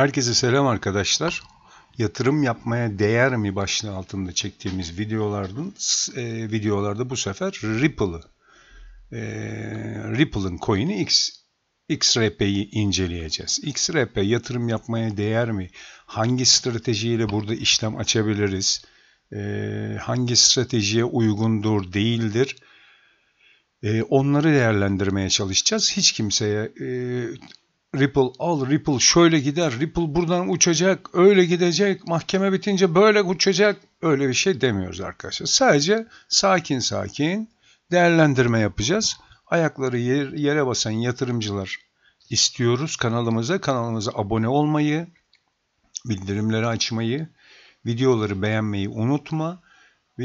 Herkese selam arkadaşlar. Yatırım yapmaya değer mi başlığı altında çektiğimiz videolardan e, videolarda bu sefer Ripple'ı e, Ripple'ın coin'i X XRP'yi inceleyeceğiz. XRP yatırım yapmaya değer mi? Hangi stratejiyle burada işlem açabiliriz? E, hangi stratejiye uygundur, değildir? E, onları değerlendirmeye çalışacağız. Hiç kimseye e, Ripple al Ripple şöyle gider Ripple buradan uçacak öyle gidecek mahkeme bitince böyle uçacak öyle bir şey demiyoruz arkadaşlar. Sadece sakin sakin değerlendirme yapacağız. Ayakları yere basan yatırımcılar istiyoruz kanalımıza. Kanalımıza abone olmayı, bildirimleri açmayı, videoları beğenmeyi unutma. Ve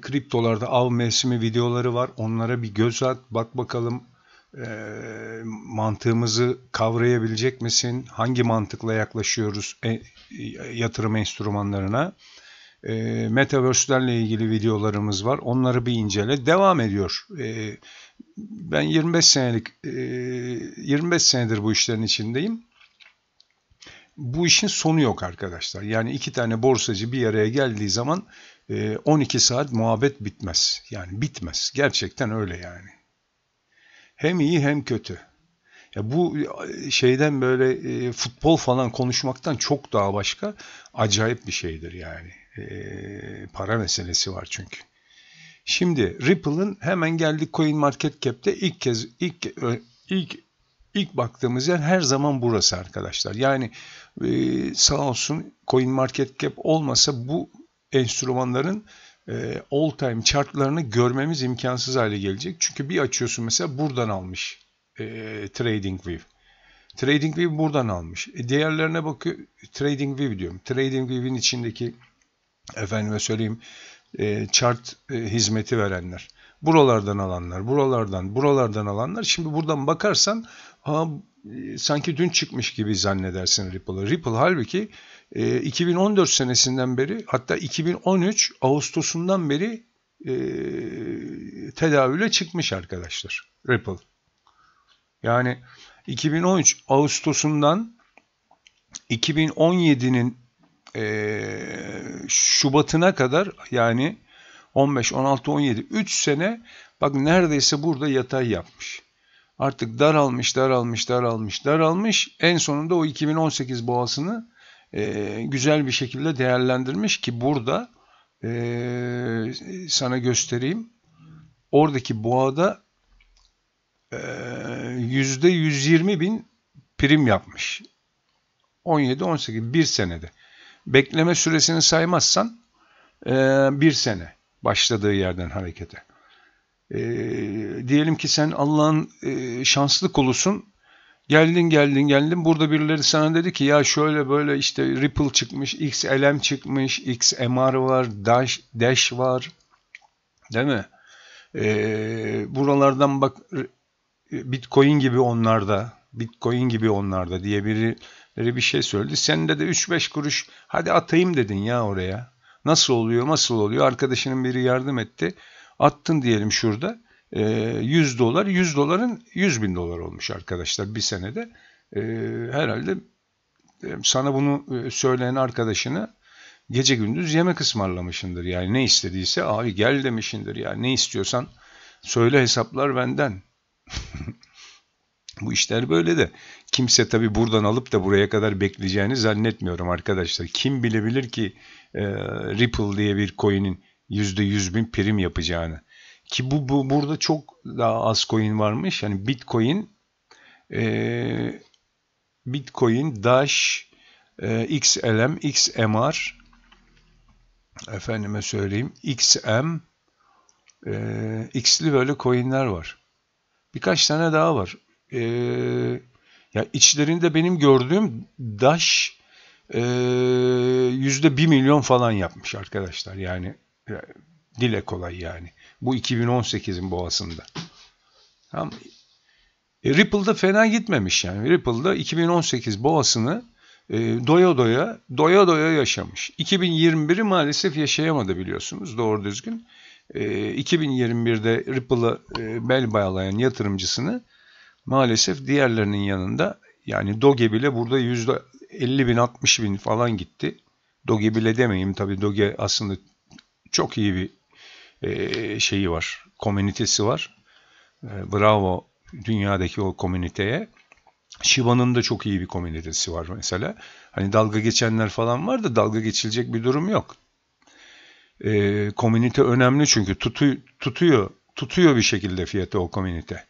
kriptolarda av mevsimi videoları var. Onlara bir göz at, bak bakalım ee, mantığımızı kavrayabilecek misin? Hangi mantıkla yaklaşıyoruz e, yatırım enstrümanlarına? Ee, metaverse'lerle ilgili videolarımız var. Onları bir incele. Devam ediyor. Ee, ben 25 senelik 25 e, senedir bu işlerin içindeyim. Bu işin sonu yok arkadaşlar. Yani iki tane borsacı bir araya geldiği zaman 12 e, saat muhabbet bitmez. Yani bitmez. Gerçekten öyle yani. Hem iyi hem kötü. Ya bu e, şeyden böyle e, futbol falan konuşmaktan çok daha başka acayip bir şeydir yani. E, para meselesi var çünkü. Şimdi Ripple'ın hemen geldik Coin Market Cap'te ilk kez ilk e, ilk ilk baktığımız yer her zaman burası arkadaşlar. Yani e, sağ olsun Coin Market Cap olmasa bu enstrümanların e, all time chartlarını görmemiz imkansız hale gelecek. Çünkü bir açıyorsun mesela buradan almış e, trading view, trading view buradan almış. E diğerlerine bakıyor. TradingView diyorum. view'in içindeki efendime söyleyeyim e, chart e, hizmeti verenler. Buralardan alanlar, buralardan, buralardan alanlar. Şimdi buradan bakarsan ha, e, sanki dün çıkmış gibi zannedersin Ripple'ı. Ripple halbuki e, ee, 2014 senesinden beri hatta 2013 Ağustos'undan beri e, tedavüle çıkmış arkadaşlar Ripple. Yani 2013 Ağustos'undan 2017'nin e, Şubat'ına kadar yani 15, 16, 17 3 sene bak neredeyse burada yatay yapmış. Artık daralmış, daralmış, daralmış, daralmış. En sonunda o 2018 boğasını e, güzel bir şekilde değerlendirmiş ki burada e, sana göstereyim. Oradaki boğada e, yüzde %120 bin prim yapmış. 17-18 bir senede. Bekleme süresini saymazsan e, bir sene başladığı yerden harekete. E, diyelim ki sen Allah'ın e, şanslı kulusun Geldin geldin geldin. Burada birileri sana dedi ki ya şöyle böyle işte Ripple çıkmış, XLM çıkmış, XMR var, Dash, Dash var. Değil mi? Ee, buralardan bak Bitcoin gibi onlarda, Bitcoin gibi onlarda diye biri bir şey söyledi. Sen de de 3-5 kuruş hadi atayım dedin ya oraya. Nasıl oluyor, nasıl oluyor? Arkadaşının biri yardım etti. Attın diyelim şurada. 100 ee, dolar, 100 doların 100 bin dolar olmuş arkadaşlar bir senede. Ee, herhalde e, sana bunu e, söyleyen arkadaşını gece gündüz yemek ısmarlamışındır. Yani ne istediyse abi gel demişindir. Yani ne istiyorsan söyle hesaplar benden. Bu işler böyle de. Kimse tabi buradan alıp da buraya kadar bekleyeceğini zannetmiyorum arkadaşlar. Kim bilebilir ki e, Ripple diye bir coin'in %100 bin prim yapacağını. Ki bu, bu burada çok daha az coin varmış. Yani Bitcoin, e, Bitcoin, Dash, e, XLM, XMR, efendime söyleyeyim, XM, e, X'li böyle coinler var. Birkaç tane daha var. E, ya içlerinde benim gördüğüm Dash e, yüzde bir milyon falan yapmış arkadaşlar. Yani dile kolay yani. Bu 2018'in boğasında. Tamam. E, Ripple'da fena gitmemiş yani. Ripple'da 2018 boğasını e, doya doya, doya doya yaşamış. 2021'i maalesef yaşayamadı biliyorsunuz doğru düzgün. E, 2021'de Ripple'ı e, bel bağlayan yatırımcısını maalesef diğerlerinin yanında yani Doge bile burada yüzde 50 bin 60 bin falan gitti. Doge bile demeyeyim tabi Doge aslında çok iyi bir şeyi var, komünitesi var. bravo dünyadaki o komüniteye. Shiva'nın da çok iyi bir komünitesi var mesela. Hani dalga geçenler falan var da dalga geçilecek bir durum yok. E, komünite önemli çünkü tutu, tutuyor, tutuyor bir şekilde fiyatı o komünite.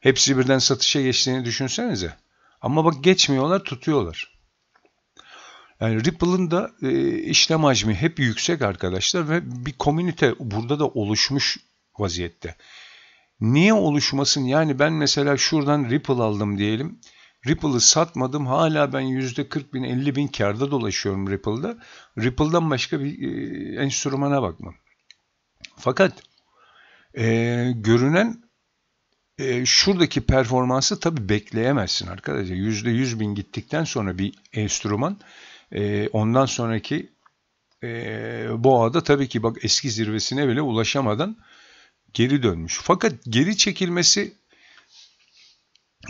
Hepsi birden satışa geçtiğini düşünsenize. Ama bak geçmiyorlar, tutuyorlar. Yani Ripple'ın da e, işlem hacmi hep yüksek arkadaşlar ve bir komünite burada da oluşmuş vaziyette. Niye oluşmasın? Yani ben mesela şuradan Ripple aldım diyelim. Ripple'ı satmadım. Hala ben %40 bin 50 bin karda dolaşıyorum Ripple'da. Ripple'dan başka bir e, enstrümana bakmam. Fakat e, görünen e, şuradaki performansı tabi bekleyemezsin arkadaşlar. %100 bin gittikten sonra bir enstrüman e, ondan sonraki e, boğada tabii ki bak eski zirvesine bile ulaşamadan geri dönmüş. Fakat geri çekilmesi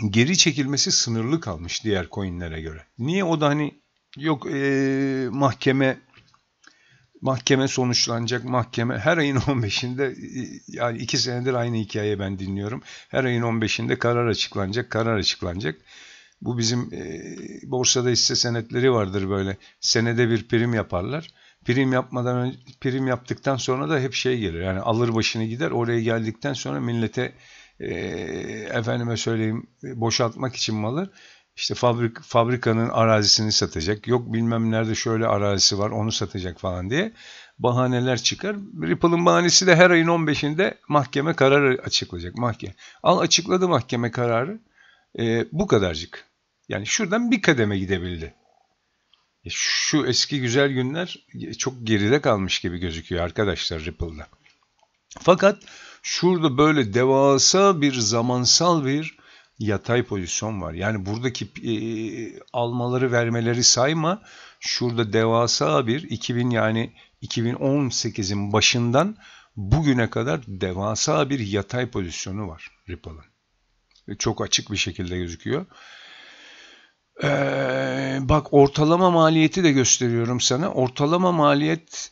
geri çekilmesi sınırlı kalmış diğer coinlere göre. Niye o da hani yok e, mahkeme mahkeme sonuçlanacak mahkeme her ayın 15'inde e, yani iki senedir aynı hikaye ben dinliyorum. Her ayın 15'inde karar açıklanacak, karar açıklanacak. Bu bizim e, borsada hisse senetleri vardır böyle. Senede bir prim yaparlar. Prim yapmadan önce, prim yaptıktan sonra da hep şey gelir. Yani alır başını gider. Oraya geldikten sonra millete e, efendime söyleyeyim boşaltmak için malı işte fabrik, fabrikanın arazisini satacak. Yok bilmem nerede şöyle arazisi var onu satacak falan diye bahaneler çıkar. Ripple'ın bahanesi de her ayın 15'inde mahkeme kararı açıklayacak. Mahkeme. Al açıkladı mahkeme kararı. E, bu kadarcık. Yani şuradan bir kademe gidebildi. E, şu eski güzel günler çok geride kalmış gibi gözüküyor arkadaşlar Ripple'da. Fakat şurada böyle devasa bir zamansal bir yatay pozisyon var. Yani buradaki e, almaları vermeleri sayma. Şurada devasa bir 2000 yani 2018'in başından bugüne kadar devasa bir yatay pozisyonu var Ripple'ın. Çok açık bir şekilde gözüküyor. Ee, bak ortalama maliyeti de gösteriyorum sana. Ortalama maliyet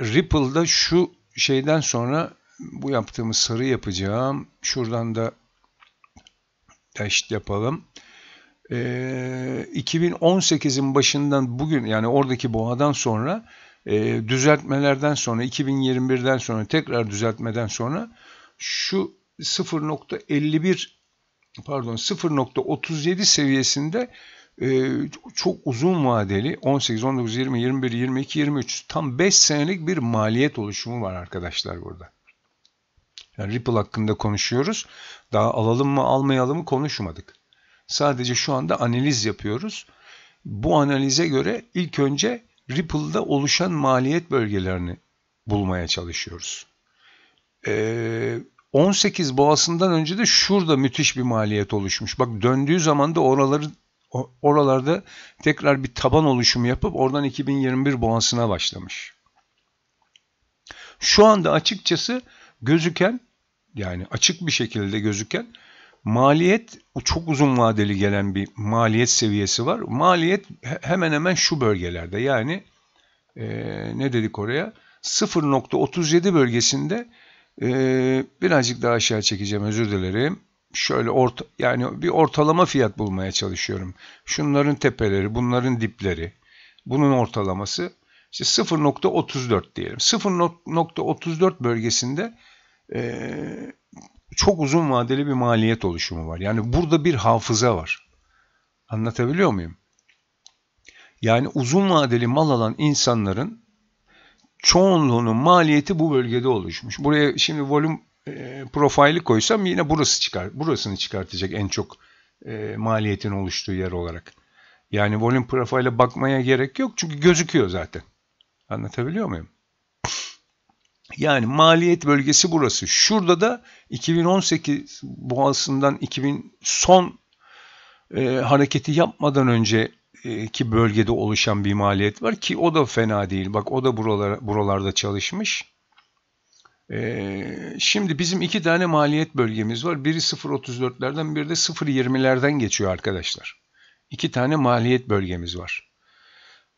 Ripple'da şu şeyden sonra bu yaptığımız sarı yapacağım. Şuradan da eşit yapalım. Ee, 2018'in başından bugün yani oradaki boğadan sonra e, düzeltmelerden sonra 2021'den sonra tekrar düzeltmeden sonra şu 0.51 pardon 0.37 seviyesinde ee, çok uzun vadeli 18, 19, 20, 21, 22, 23 tam 5 senelik bir maliyet oluşumu var arkadaşlar burada. Yani Ripple hakkında konuşuyoruz. Daha alalım mı almayalım mı konuşmadık. Sadece şu anda analiz yapıyoruz. Bu analize göre ilk önce Ripple'da oluşan maliyet bölgelerini bulmaya çalışıyoruz. Ee, 18 boğasından önce de şurada müthiş bir maliyet oluşmuş. Bak döndüğü zaman da oraları oralarda tekrar bir taban oluşumu yapıp oradan 2021 boğasına başlamış. Şu anda açıkçası gözüken yani açık bir şekilde gözüken maliyet çok uzun vadeli gelen bir maliyet seviyesi var. Maliyet hemen hemen şu bölgelerde yani e, ne dedik oraya 0.37 bölgesinde e, birazcık daha aşağı çekeceğim özür dilerim şöyle orta, yani bir ortalama fiyat bulmaya çalışıyorum. Şunların tepeleri, bunların dipleri, bunun ortalaması işte 0.34 diyelim. 0.34 bölgesinde e, çok uzun vadeli bir maliyet oluşumu var. Yani burada bir hafıza var. Anlatabiliyor muyum? Yani uzun vadeli mal alan insanların çoğunluğunun maliyeti bu bölgede oluşmuş. Buraya şimdi volüm e, profili koysam yine burası çıkar. Burasını çıkartacak en çok e, maliyetin oluştuğu yer olarak. Yani volume profile bakmaya gerek yok çünkü gözüküyor zaten. Anlatabiliyor muyum? Yani maliyet bölgesi burası. Şurada da 2018 boğasından 2000 son e, hareketi yapmadan önce e, ki bölgede oluşan bir maliyet var ki o da fena değil. Bak o da buralara, buralarda çalışmış. Ee, şimdi bizim iki tane maliyet bölgemiz var. Biri 0.34'lerden bir de 0.20'lerden geçiyor arkadaşlar. İki tane maliyet bölgemiz var.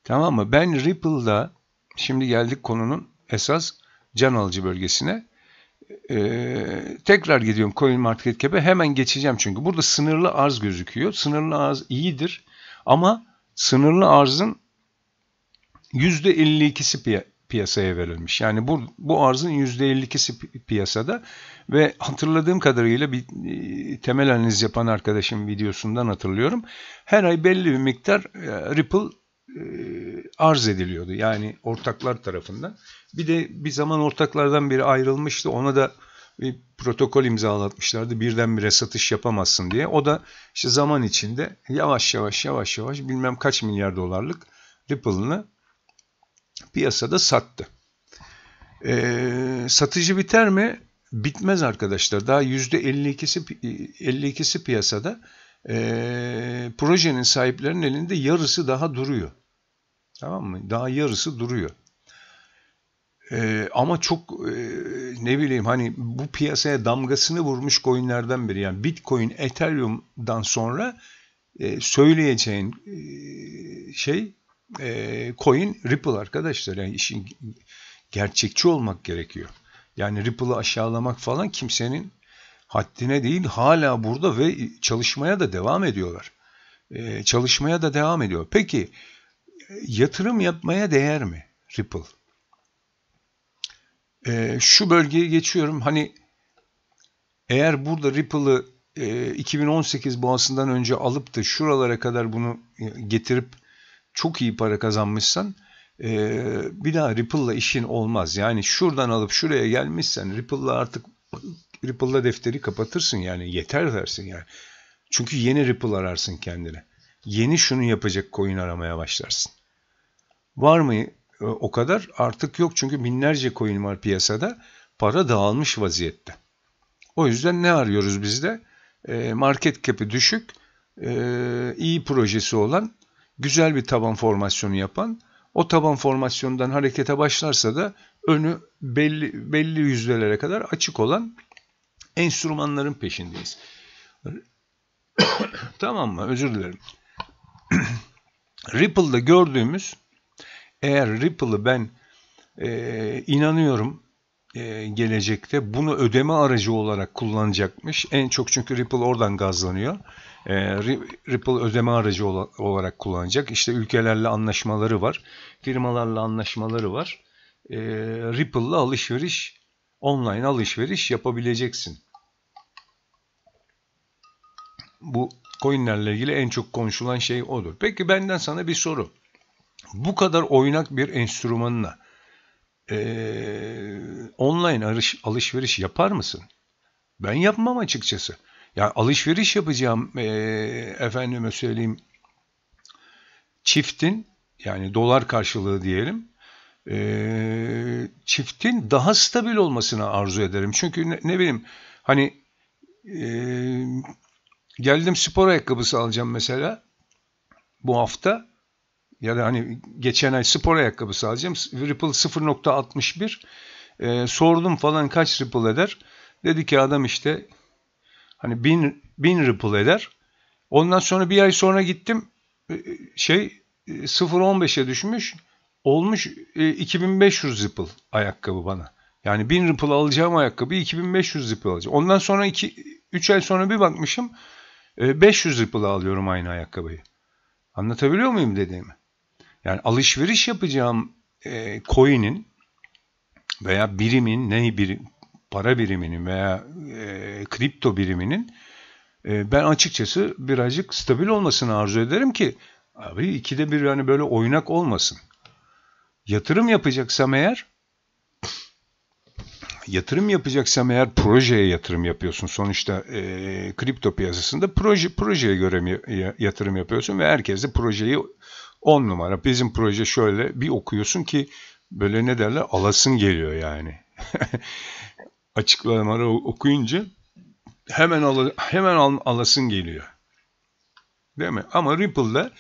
Tamam mı? Ben Ripple'da şimdi geldik konunun esas can alıcı bölgesine. Ee, tekrar gidiyorum CoinMarketCap'e hemen geçeceğim çünkü. Burada sınırlı arz gözüküyor. Sınırlı arz iyidir ama sınırlı arzın %52'si piyasaya verilmiş. Yani bu, bu arzın %52'si piyasada ve hatırladığım kadarıyla bir e, temel analiz yapan arkadaşım videosundan hatırlıyorum. Her ay belli bir miktar e, Ripple e, arz ediliyordu. Yani ortaklar tarafından. Bir de bir zaman ortaklardan biri ayrılmıştı. Ona da bir protokol imzalatmışlardı. Birdenbire satış yapamazsın diye. O da işte zaman içinde yavaş yavaş yavaş yavaş bilmem kaç milyar dolarlık Ripple'ını piyasada sattı. E, satıcı biter mi? Bitmez arkadaşlar. Daha %52'si 52'si piyasada. E, projenin sahiplerinin elinde yarısı daha duruyor. Tamam mı? Daha yarısı duruyor. E, ama çok e, ne bileyim hani bu piyasaya damgasını vurmuş coinlerden biri. Yani Bitcoin, Ethereum'dan sonra e, söyleyeceğin e, şey e, coin Ripple arkadaşlar. Yani işin gerçekçi olmak gerekiyor. Yani Ripple'ı aşağılamak falan kimsenin haddine değil hala burada ve çalışmaya da devam ediyorlar. E, çalışmaya da devam ediyor. Peki yatırım yapmaya değer mi Ripple? E, şu bölgeye geçiyorum. Hani eğer burada Ripple'ı 2018 e, boğasından önce alıp da şuralara kadar bunu getirip çok iyi para kazanmışsan e, bir daha Ripple'la işin olmaz. Yani şuradan alıp şuraya gelmişsen Ripple'la artık Ripple'la defteri kapatırsın yani yeter dersin yani. Çünkü yeni Ripple ararsın kendine. Yeni şunu yapacak coin aramaya başlarsın. Var mı e, o kadar? Artık yok çünkü binlerce coin var piyasada. Para dağılmış vaziyette. O yüzden ne arıyoruz biz de? E, market cap'i düşük, e, iyi projesi olan güzel bir taban formasyonu yapan, o taban formasyondan harekete başlarsa da önü belli, belli yüzdelere kadar açık olan enstrümanların peşindeyiz. tamam mı? Özür dilerim. Ripple'da gördüğümüz eğer Ripple'ı ben e, inanıyorum e, gelecekte bunu ödeme aracı olarak kullanacakmış. En çok çünkü Ripple oradan gazlanıyor e, Ripple ödeme aracı olarak kullanacak. İşte ülkelerle anlaşmaları var. Firmalarla anlaşmaları var. E, Ripple'la alışveriş, online alışveriş yapabileceksin. Bu coinlerle ilgili en çok konuşulan şey odur. Peki benden sana bir soru. Bu kadar oynak bir enstrümanla e, ee, online alış, alışveriş yapar mısın? Ben yapmam açıkçası. Yani alışveriş yapacağım e, efendime söyleyeyim çiftin yani dolar karşılığı diyelim e, çiftin daha stabil olmasını arzu ederim. Çünkü ne, ne bileyim hani e, geldim spor ayakkabısı alacağım mesela bu hafta ya da hani geçen ay spor ayakkabısı alacağım. Ripple 0.61 e, sordum falan kaç Ripple eder. Dedi ki adam işte Hani bin bin Ripple eder. Ondan sonra bir ay sonra gittim e, şey 0.15'e düşmüş. Olmuş 2500 e, Ripple ayakkabı bana. Yani 1000 Ripple alacağım ayakkabı 2500 Ripple alacağım. Ondan sonra 2 3 ay sonra bir bakmışım 500 e, Ripple alıyorum aynı ayakkabıyı. Anlatabiliyor muyum dediğimi? Yani alışveriş yapacağım e, coin'in veya birimin ne bir para biriminin veya e, kripto biriminin e, ben açıkçası birazcık stabil olmasını arzu ederim ki abi ikide bir yani böyle oynak olmasın. Yatırım yapacaksam eğer yatırım yapacaksam eğer projeye yatırım yapıyorsun. Sonuçta e, kripto piyasasında proje projeye göre mi yatırım yapıyorsun ve herkes de projeyi on numara. Bizim proje şöyle bir okuyorsun ki böyle ne derler alasın geliyor yani. açıklamaları okuyunca hemen al hemen al alasın geliyor. Değil mi? Ama Ripple'da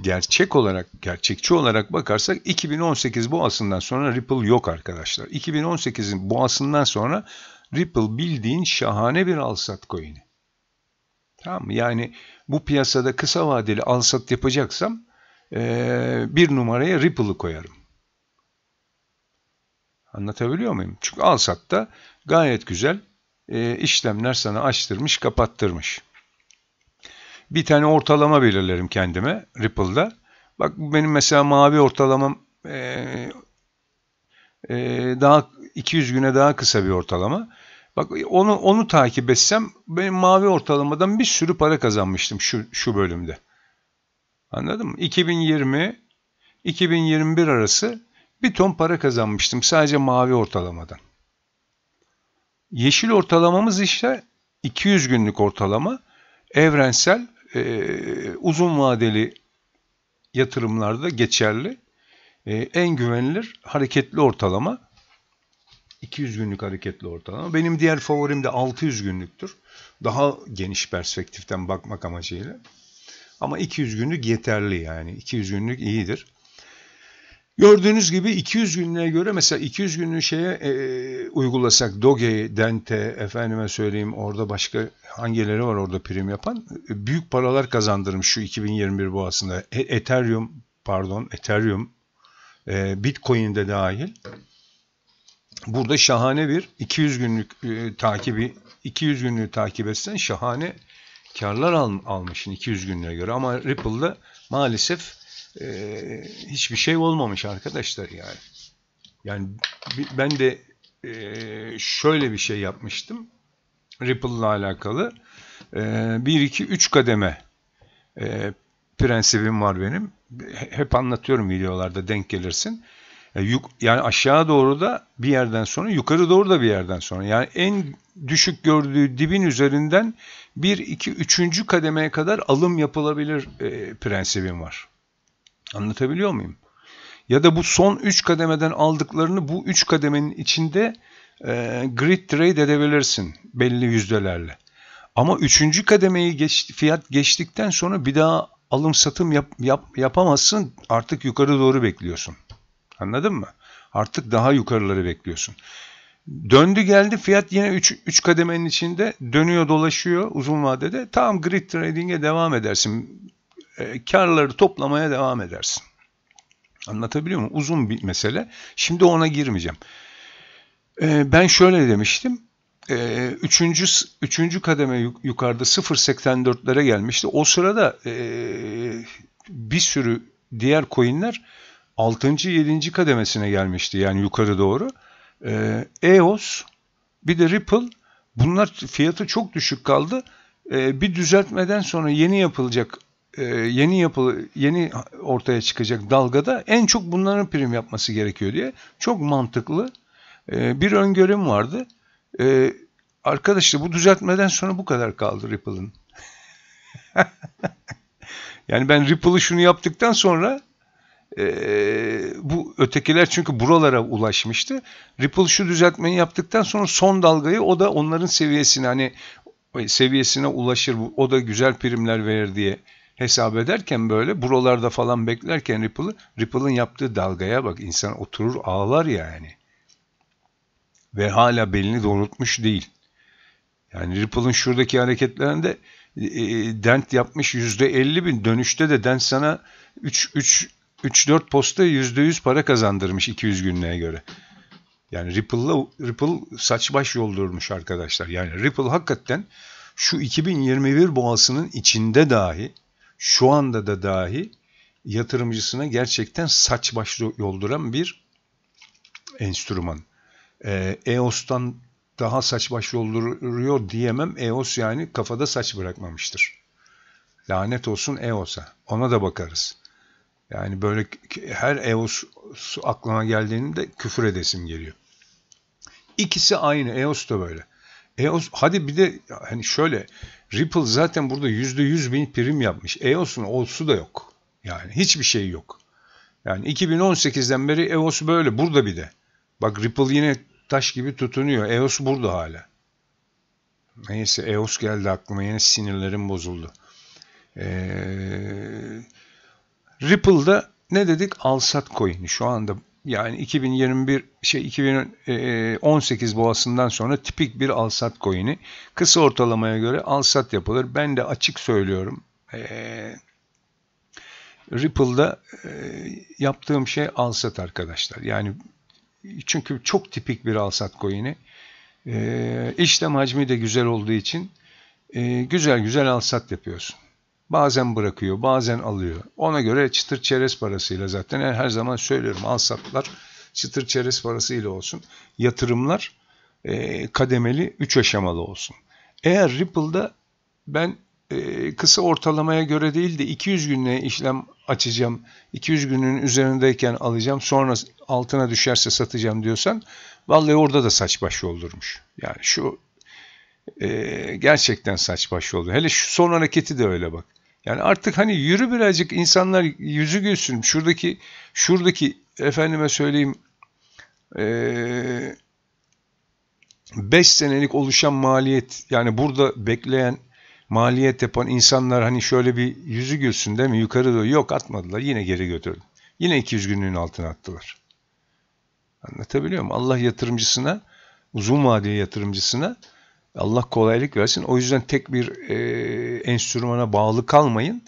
gerçek olarak, gerçekçi olarak bakarsak 2018 boğasından sonra Ripple yok arkadaşlar. 2018'in boğasından sonra Ripple bildiğin şahane bir alsat coin'i. Tamam Yani bu piyasada kısa vadeli alsat yapacaksam ee, bir numaraya Ripple'ı koyarım. Anlatabiliyor muyum? Çünkü alsatta Gayet güzel e, işlemler sana açtırmış, kapattırmış. Bir tane ortalama belirlerim kendime Ripple'da. Bak benim mesela mavi ortalamam e, e, daha 200 güne daha kısa bir ortalama. Bak onu onu takip etsem benim mavi ortalamadan bir sürü para kazanmıştım şu şu bölümde. Anladın mı? 2020 2021 arası bir ton para kazanmıştım sadece mavi ortalamadan. Yeşil ortalamamız işte 200 günlük ortalama evrensel e, uzun vadeli yatırımlarda geçerli e, en güvenilir hareketli ortalama 200 günlük hareketli ortalama. Benim diğer favorim de 600 günlüktür. Daha geniş perspektiften bakmak amacıyla. Ama 200 günlük yeterli yani. 200 günlük iyidir. Gördüğünüz gibi 200 günlüğe göre mesela 200 günlüğü şeye e, uygulasak Doge, Dente, efendime söyleyeyim orada başka hangileri var orada prim yapan e, büyük paralar kazandırmış şu 2021 boğasında. E, Ethereum pardon Ethereum e, Bitcoin de dahil. Burada şahane bir 200 günlük e, takibi 200 günlüğü takip etsen şahane karlar al, almışsın 200 günlüğe göre ama Ripple'da maalesef e, hiçbir şey olmamış arkadaşlar yani. Yani ben de e, şöyle bir şey yapmıştım. Ripple'la alakalı. E, 1, 2, 3 kademe e, prensibim var benim. Hep anlatıyorum videolarda denk gelirsin. E, yani aşağı doğru da bir yerden sonra, yukarı doğru da bir yerden sonra. Yani en düşük gördüğü dibin üzerinden 1, 2, 3. kademeye kadar alım yapılabilir e, prensibim var. Anlatabiliyor muyum? Ya da bu son 3 kademeden aldıklarını bu 3 kademenin içinde e, grid trade edebilirsin belli yüzdelerle. Ama 3. kademeyi geç, fiyat geçtikten sonra bir daha alım satım yap, yap, yapamazsın. Artık yukarı doğru bekliyorsun. Anladın mı? Artık daha yukarıları bekliyorsun. Döndü geldi fiyat yine 3 kademenin içinde dönüyor dolaşıyor uzun vadede. Tamam grid trading'e devam edersin e, karları toplamaya devam edersin. Anlatabiliyor muyum? Uzun bir mesele. Şimdi ona girmeyeceğim. E, ben şöyle demiştim. E, üçüncü, üçüncü kademe yukarıda 0.84'lere gelmişti. O sırada e, bir sürü diğer coinler 6. 7. kademesine gelmişti yani yukarı doğru. E, EOS bir de Ripple bunlar fiyatı çok düşük kaldı. E, bir düzeltmeden sonra yeni yapılacak e, yeni yapılı yeni ortaya çıkacak dalgada en çok bunların prim yapması gerekiyor diye çok mantıklı e, bir öngörüm vardı. E, arkadaşlar bu düzeltmeden sonra bu kadar kaldı Ripple'ın. yani ben Ripple'ı şunu yaptıktan sonra bu ötekiler çünkü buralara ulaşmıştı. Ripple şu düzeltmeyi yaptıktan sonra son dalgayı o da onların seviyesine hani seviyesine ulaşır o da güzel primler verir diye hesap ederken böyle buralarda falan beklerken Ripple'ı Ripple'ın yaptığı dalgaya bak insan oturur ağlar yani. Ve hala belini doğrultmuş değil. Yani Ripple'ın şuradaki hareketlerinde e, e dent yapmış %50 bin. Dönüşte de dent sana 3-4 posta %100 para kazandırmış 200 günlüğe göre. Yani Ripple'la Ripple saç baş yoldurmuş arkadaşlar. Yani Ripple hakikaten şu 2021 boğasının içinde dahi şu anda da dahi yatırımcısına gerçekten saç başlı yolduran bir enstrüman. E, EOS'tan daha saç baş yolduruyor diyemem. EOS yani kafada saç bırakmamıştır. Lanet olsun EOS'a. Ona da bakarız. Yani böyle her EOS aklına geldiğinde küfür edesim geliyor. İkisi aynı. EOS da böyle. EOS hadi bir de hani şöyle Ripple zaten burada %100 bin prim yapmış. EOS'un olsu da yok. Yani hiçbir şey yok. Yani 2018'den beri EOS böyle. Burada bir de. Bak Ripple yine taş gibi tutunuyor. EOS burada hala. Neyse EOS geldi aklıma. Yine sinirlerim bozuldu. Ee, Ripple'da ne dedik? Alsat coin'i. Şu anda yani 2021 şey 2018 e, e, boğasından sonra tipik bir alsat coin'i. Kısa ortalamaya göre alsat yapılır. Ben de açık söylüyorum. E, Ripple'da yaptığım şey alsat arkadaşlar. Yani çünkü çok tipik bir alsat coin'i. işlem hacmi de güzel olduğu için güzel güzel alsat yapıyorsun. Bazen bırakıyor, bazen alıyor. Ona göre çıtır çerez parasıyla zaten her zaman söylüyorum al satlar çıtır çerez parasıyla olsun. Yatırımlar e, kademeli, 3 aşamalı olsun. Eğer Ripple'da ben e, kısa ortalamaya göre değil de 200 günlüğe işlem açacağım, 200 günün üzerindeyken alacağım, sonra altına düşerse satacağım diyorsan, vallahi orada da saç baş yoldurmuş. Yani şu e, gerçekten saç baş oldu. Hele şu son hareketi de öyle bak. Yani artık hani yürü birazcık insanlar yüzü gülsün. Şuradaki şuradaki efendime söyleyeyim 5 ee, senelik oluşan maliyet yani burada bekleyen maliyet yapan insanlar hani şöyle bir yüzü gülsün değil mi? Yukarı doğru yok atmadılar. Yine geri götürdü. Yine 200 günlüğün altına attılar. Anlatabiliyor muyum? Allah yatırımcısına uzun vadeli yatırımcısına Allah kolaylık versin. O yüzden tek bir e, enstrümana bağlı kalmayın.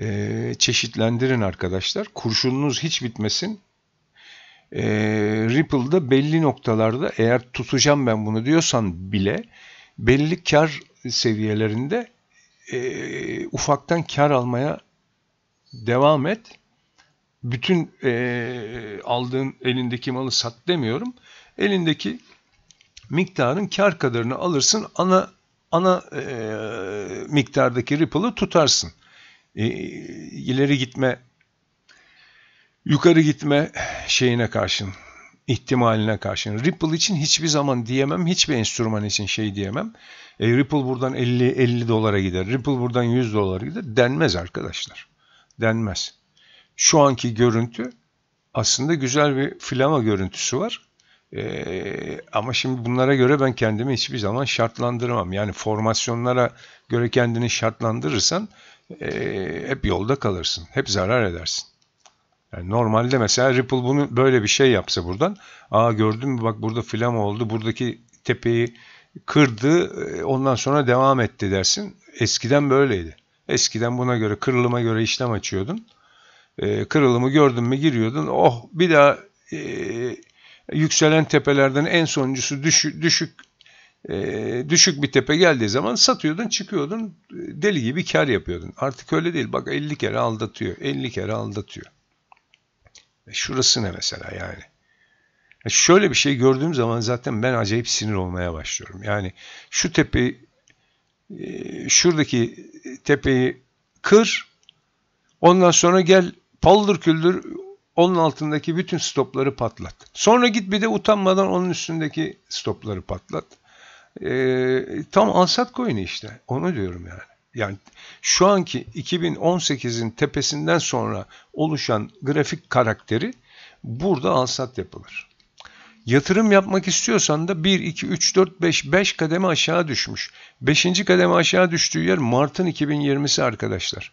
E, çeşitlendirin arkadaşlar. Kurşununuz hiç bitmesin. E, Ripple'da belli noktalarda eğer tutacağım ben bunu diyorsan bile belli kar seviyelerinde e, ufaktan kar almaya devam et. Bütün e, aldığın elindeki malı sat demiyorum. Elindeki miktarın kar kadarını alırsın ana ana e, miktardaki ripple'ı tutarsın. E, ileri gitme yukarı gitme şeyine karşın ihtimaline karşın. Ripple için hiçbir zaman diyemem, hiçbir enstrüman için şey diyemem. E, Ripple buradan 50 50 dolara gider, Ripple buradan 100 dolara gider denmez arkadaşlar. Denmez. Şu anki görüntü aslında güzel bir flama görüntüsü var. Ee, ama şimdi bunlara göre ben kendimi hiçbir zaman şartlandıramam. Yani formasyonlara göre kendini şartlandırırsan e, hep yolda kalırsın. Hep zarar edersin. Yani normalde mesela Ripple bunu böyle bir şey yapsa buradan. Aa gördün mü bak burada flama oldu. Buradaki tepeyi kırdı. E, ondan sonra devam etti dersin. Eskiden böyleydi. Eskiden buna göre kırılıma göre işlem açıyordun. E, kırılımı gördün mü giriyordun. Oh bir daha e, yükselen tepelerden en sonuncusu düşük, düşük e, düşük bir tepe geldiği zaman satıyordun çıkıyordun deli gibi kar yapıyordun. Artık öyle değil bak 50 kere aldatıyor 50 kere aldatıyor. E, şurası ne mesela yani. E, şöyle bir şey gördüğüm zaman zaten ben acayip sinir olmaya başlıyorum. Yani şu tepe şuradaki tepeyi kır ondan sonra gel paldır küldür onun altındaki bütün stopları patlat. Sonra git bir de utanmadan onun üstündeki stopları patlat. Ee, tam alsat coin'i işte. Onu diyorum yani. Yani şu anki 2018'in tepesinden sonra oluşan grafik karakteri burada alsat yapılır. Yatırım yapmak istiyorsan da 1, 2, 3, 4, 5, 5 kademe aşağı düşmüş. 5. kademe aşağı düştüğü yer Mart'ın 2020'si arkadaşlar.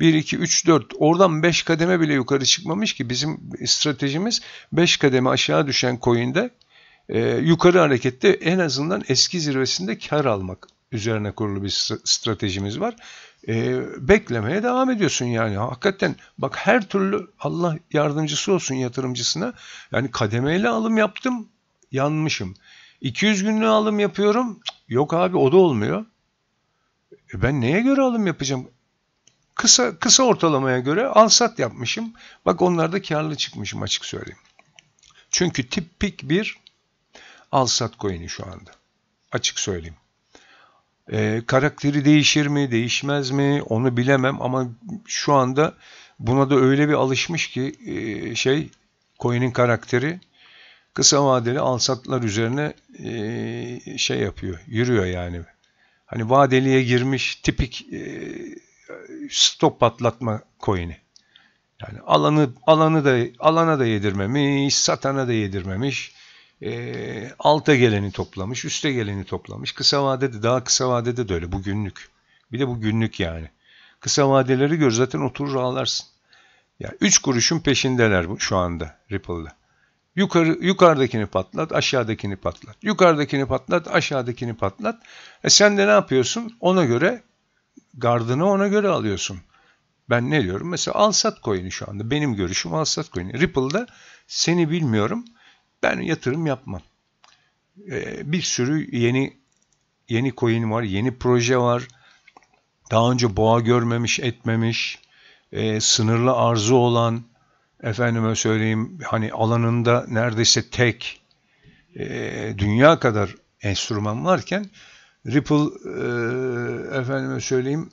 1, 2, 3, 4 oradan 5 kademe bile yukarı çıkmamış ki bizim stratejimiz 5 kademe aşağı düşen coin'de e, yukarı harekette en azından eski zirvesinde kar almak üzerine kurulu bir stratejimiz var. E, beklemeye devam ediyorsun yani. Hakikaten bak her türlü Allah yardımcısı olsun yatırımcısına. Yani kademeyle alım yaptım yanmışım. 200 günlük alım yapıyorum. Yok abi o da olmuyor. E ben neye göre alım yapacağım? kısa kısa ortalamaya göre alsat yapmışım. Bak onlar da karlı çıkmışım açık söyleyeyim. Çünkü tipik bir alsat coin'i şu anda. Açık söyleyeyim. Ee, karakteri değişir mi, değişmez mi onu bilemem ama şu anda buna da öyle bir alışmış ki e, şey coin'in karakteri kısa vadeli alsatlar üzerine e, şey yapıyor, yürüyor yani. Hani vadeliye girmiş tipik e, stop patlatma coin'i. Yani alanı alanı da alana da yedirmemiş, satana da yedirmemiş. E, alta geleni toplamış, üste geleni toplamış. Kısa vadede daha kısa vadede de öyle bu günlük. Bir de bu günlük yani. Kısa vadeleri gör zaten oturur ağlarsın. Ya yani 3 kuruşun peşindeler bu şu anda Ripple'da. Yukarı, yukarıdakini patlat, aşağıdakini patlat. Yukarıdakini patlat, aşağıdakini patlat. E sen de ne yapıyorsun? Ona göre gardını ona göre alıyorsun. Ben ne diyorum? Mesela alsat coin'i şu anda. Benim görüşüm alsat coin'i. Ripple'da seni bilmiyorum. Ben yatırım yapmam. Ee, bir sürü yeni yeni coin var. Yeni proje var. Daha önce boğa görmemiş, etmemiş. E, sınırlı arzu olan efendime söyleyeyim hani alanında neredeyse tek e, dünya kadar enstrüman varken Ripple e, efendime söyleyeyim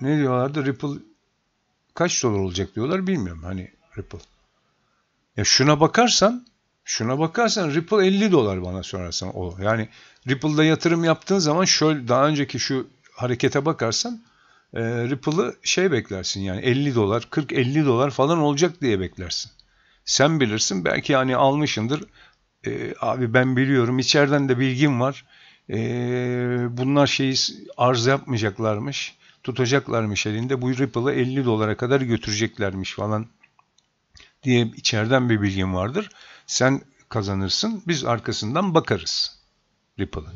ne diyorlardı? Ripple kaç dolar olacak diyorlar bilmiyorum. Hani Ripple. Ya şuna bakarsan şuna bakarsan Ripple 50 dolar bana sorarsan o. Yani Ripple'da yatırım yaptığın zaman şöyle daha önceki şu harekete bakarsan e, Ripple'ı şey beklersin yani 50 dolar 40-50 dolar falan olacak diye beklersin. Sen bilirsin belki hani almışındır. E, abi ben biliyorum içeriden de bilgim var. E, bunlar şeyi arz yapmayacaklarmış. Tutacaklarmış elinde. Bu Ripple'ı 50 dolara kadar götüreceklermiş falan diye içeriden bir bilgim vardır. Sen kazanırsın. Biz arkasından bakarız Ripple'ı.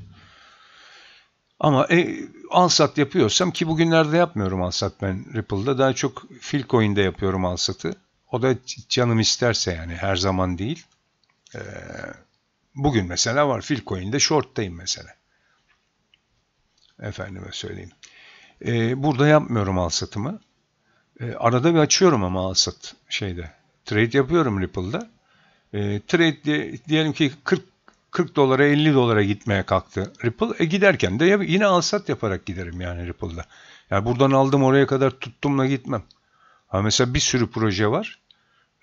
Ama e, alsat yapıyorsam ki bugünlerde yapmıyorum alsat ben Ripple'da. Daha çok Filcoin'de yapıyorum alsatı. O da canım isterse yani her zaman değil. Ee, bugün mesela var Filcoin'de short'tayım mesela. Efendime söyleyeyim. E, burada yapmıyorum al satımı. E, arada bir açıyorum ama al sat şeyde. Trade yapıyorum Ripple'da. E, trade diye, diyelim ki 40 40 dolara 50 dolara gitmeye kalktı Ripple. E giderken de yine al sat yaparak giderim yani Ripple'da. Yani buradan aldım oraya kadar tuttumla gitmem. Ha mesela bir sürü proje var.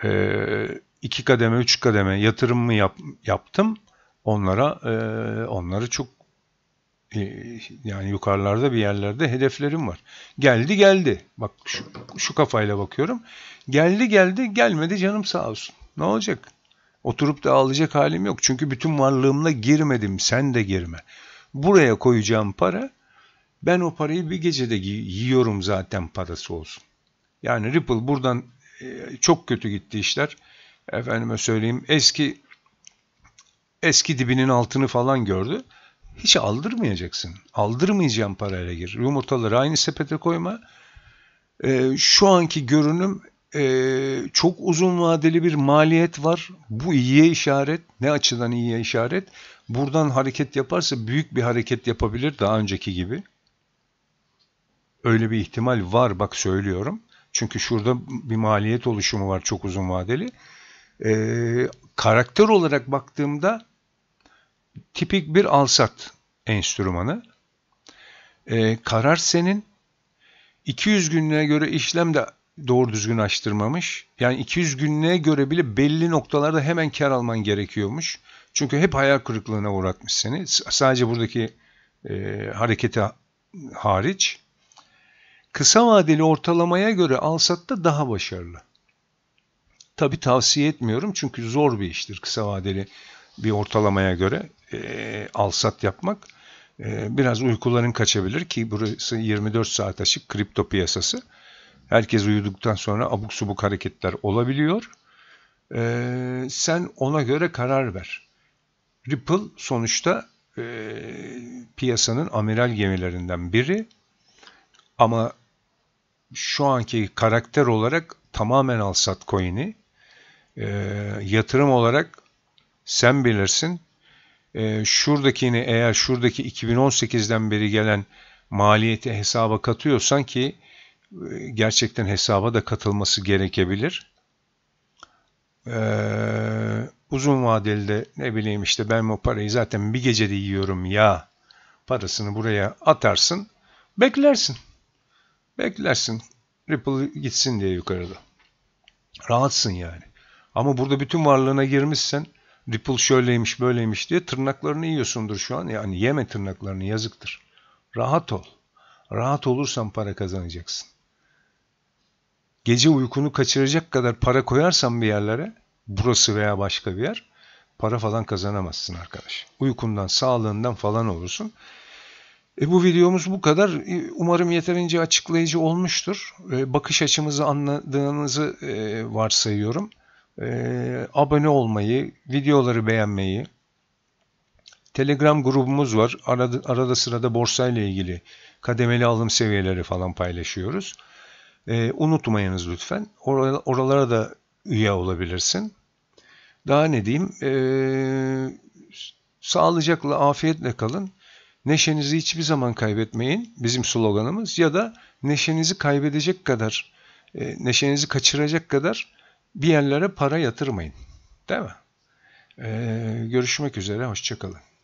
E, iki kademe, üç kademe yatırım mı yap, yaptım? Onlara e, onları çok e, yani yukarılarda bir yerlerde hedeflerim var. Geldi geldi. Bak şu, şu kafayla bakıyorum. Geldi geldi gelmedi canım sağ olsun. Ne olacak? Oturup da ağlayacak halim yok. Çünkü bütün varlığımla girmedim. Sen de girme. Buraya koyacağım para ben o parayı bir gecede yiyorum zaten parası olsun. Yani Ripple buradan e, çok kötü gitti işler. Efendime söyleyeyim eski eski dibinin altını falan gördü. Hiç aldırmayacaksın. aldırmayacağım parayla gir. Yumurtaları aynı sepete koyma. E, şu anki görünüm e, çok uzun vadeli bir maliyet var. Bu iyiye işaret. Ne açıdan iyiye işaret? Buradan hareket yaparsa büyük bir hareket yapabilir daha önceki gibi. Öyle bir ihtimal var bak söylüyorum. Çünkü şurada bir maliyet oluşumu var çok uzun vadeli. E, karakter olarak baktığımda tipik bir alsat enstrümanı. E, karar senin. 200 günlüğe göre işlem de doğru düzgün açtırmamış. Yani 200 günlüğe göre bile belli noktalarda hemen kar alman gerekiyormuş. Çünkü hep hayal kırıklığına uğratmış seni. Sadece buradaki e, hareketi hariç. Kısa vadeli ortalamaya göre Alsat da daha başarılı. Tabi tavsiye etmiyorum çünkü zor bir iştir kısa vadeli bir ortalamaya göre e, alsat yapmak e, biraz uykuların kaçabilir ki burası 24 saat açık kripto piyasası. Herkes uyuduktan sonra abuk subuk hareketler olabiliyor. E, sen ona göre karar ver. Ripple sonuçta e, piyasanın amiral gemilerinden biri ama şu anki karakter olarak tamamen alsat coin'i e, yatırım olarak sen bilirsin e, şuradakini eğer şuradaki 2018'den beri gelen maliyeti hesaba katıyorsan ki e, gerçekten hesaba da katılması gerekebilir. Ee, uzun vadeli de ne bileyim işte ben o parayı zaten bir gecede yiyorum ya parasını buraya atarsın beklersin. Beklersin. Ripple gitsin diye yukarıda. Rahatsın yani. Ama burada bütün varlığına girmişsen Ripple şöyleymiş böyleymiş diye tırnaklarını yiyorsundur şu an. Yani yeme tırnaklarını yazıktır. Rahat ol. Rahat olursan para kazanacaksın. Gece uykunu kaçıracak kadar para koyarsan bir yerlere, burası veya başka bir yer, para falan kazanamazsın arkadaş. Uykundan, sağlığından falan olursun. E bu videomuz bu kadar. E, umarım yeterince açıklayıcı olmuştur. E, bakış açımızı anladığınızı e, varsayıyorum e, abone olmayı, videoları beğenmeyi, Telegram grubumuz var. Arada, arada sırada borsayla ilgili kademeli alım seviyeleri falan paylaşıyoruz. E, unutmayınız lütfen. Or oralara da üye olabilirsin. Daha ne diyeyim? E, sağlıcakla, afiyetle kalın. Neşenizi hiçbir zaman kaybetmeyin. Bizim sloganımız ya da neşenizi kaybedecek kadar, e, neşenizi kaçıracak kadar bir yerlere para yatırmayın. Değil mi? Ee, görüşmek üzere, hoşçakalın.